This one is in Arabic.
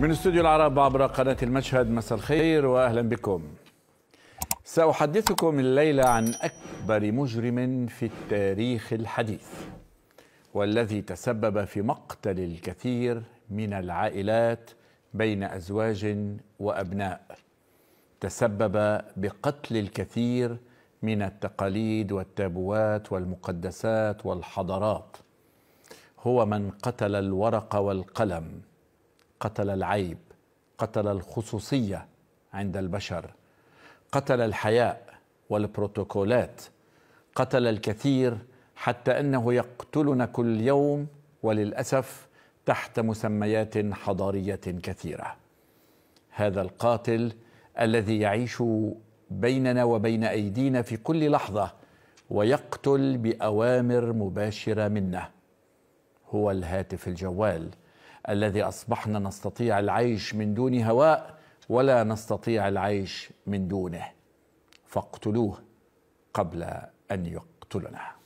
من استوديو العرب عبر قناة المشهد مساء الخير وأهلا بكم سأحدثكم الليلة عن أكبر مجرم في التاريخ الحديث والذي تسبب في مقتل الكثير من العائلات بين أزواج وأبناء تسبب بقتل الكثير من التقاليد والتابوات والمقدسات والحضارات هو من قتل الورق والقلم قتل العيب قتل الخصوصيه عند البشر قتل الحياء والبروتوكولات قتل الكثير حتى انه يقتلنا كل يوم وللاسف تحت مسميات حضاريه كثيره هذا القاتل الذي يعيش بيننا وبين ايدينا في كل لحظه ويقتل باوامر مباشره منه هو الهاتف الجوال الذي اصبحنا نستطيع العيش من دون هواء ولا نستطيع العيش من دونه فاقتلوه قبل ان يقتلنا